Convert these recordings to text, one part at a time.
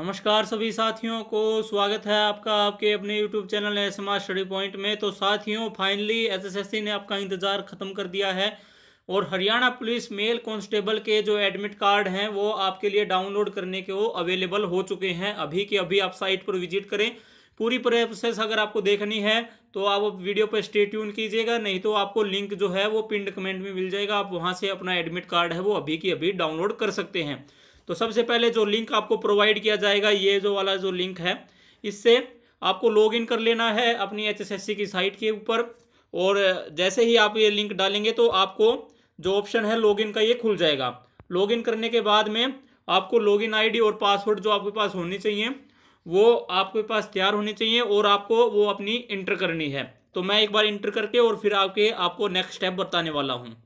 नमस्कार सभी साथियों को स्वागत है आपका आपके अपने YouTube channel S M study point में तो साथियों फाइनली एसएसएससी ने आपका इंतज़ार ख़त्म कर दिया है और हरियाणा पुलिस मेल कांस्टेबल के जो एडमिट कार्ड हैं वो आपके लिए डाउनलोड करने के वो अवेलेबल हो चुके हैं अभी के अभी आप साइट पर विजिट करें पूरी प्रोसेस अगर आपको देखनी है तो आप वीडियो पर स्टे ट्यून कीजिएगा नहीं तो आपको लिंक जो है वो पिंड कमेंट में मिल जाएगा आप वहाँ से अपना एडमिट कार्ड है वो अभी की अभी डाउनलोड कर सकते हैं तो सबसे पहले जो लिंक आपको प्रोवाइड किया जाएगा ये जो वाला जो लिंक है इससे आपको लॉग इन कर लेना है अपनी सी की साइट के ऊपर और जैसे ही आप ये लिंक डालेंगे तो आपको जो ऑप्शन है लॉगिन का ये खुल जाएगा लॉगिन करने के बाद में आपको लॉगिन आईडी और पासवर्ड जो आपके पास होनी चाहिए वो आपके पास तैयार होनी चाहिए और आपको वो अपनी इंटर करनी है तो मैं एक बार इंटर करके और फिर आपके आपको नेक्स्ट स्टेप बताने वाला हूँ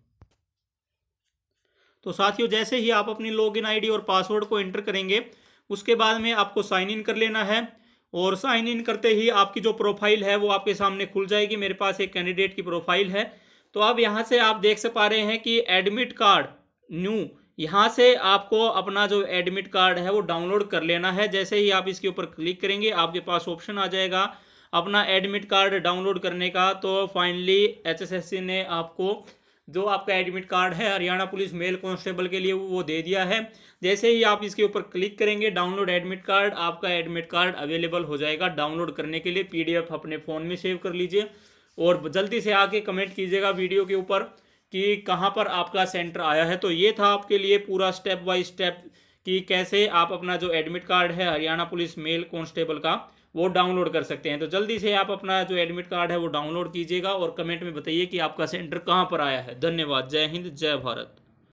तो साथियों जैसे ही आप अपनी लॉगिन आईडी और पासवर्ड को एंटर करेंगे उसके बाद में आपको साइन इन कर लेना है और साइन इन करते ही आपकी जो प्रोफाइल है वो आपके सामने खुल जाएगी मेरे पास एक कैंडिडेट की प्रोफाइल है तो अब यहाँ से आप देख से पा रहे हैं कि एडमिट कार्ड न्यू यहाँ से आपको अपना जो एडमिट कार्ड है वो डाउनलोड कर लेना है जैसे ही आप इसके ऊपर क्लिक करेंगे आपके पास ऑप्शन आ जाएगा अपना एडमिट कार्ड डाउनलोड करने का तो फाइनली एचएसएससी ने आपको जो आपका एडमिट कार्ड है हरियाणा पुलिस मेल कॉन्स्टेबल के लिए वो दे दिया है जैसे ही आप इसके ऊपर क्लिक करेंगे डाउनलोड एडमिट कार्ड आपका एडमिट कार्ड अवेलेबल हो जाएगा डाउनलोड करने के लिए पीडीएफ अपने फ़ोन में सेव कर लीजिए और जल्दी से आके कमेंट कीजिएगा वीडियो के ऊपर कि कहाँ पर आपका सेंटर आया है तो ये था आपके लिए पूरा स्टेप बाई स्टेप कि कैसे आप अपना जो एडमिट कार्ड है हरियाणा पुलिस मेल कॉन्स्टेबल का वो डाउनलोड कर सकते हैं तो जल्दी से आप अपना जो एडमिट कार्ड है वो डाउनलोड कीजिएगा और कमेंट में बताइए कि आपका सेंटर कहाँ पर आया है धन्यवाद जय हिंद जय भारत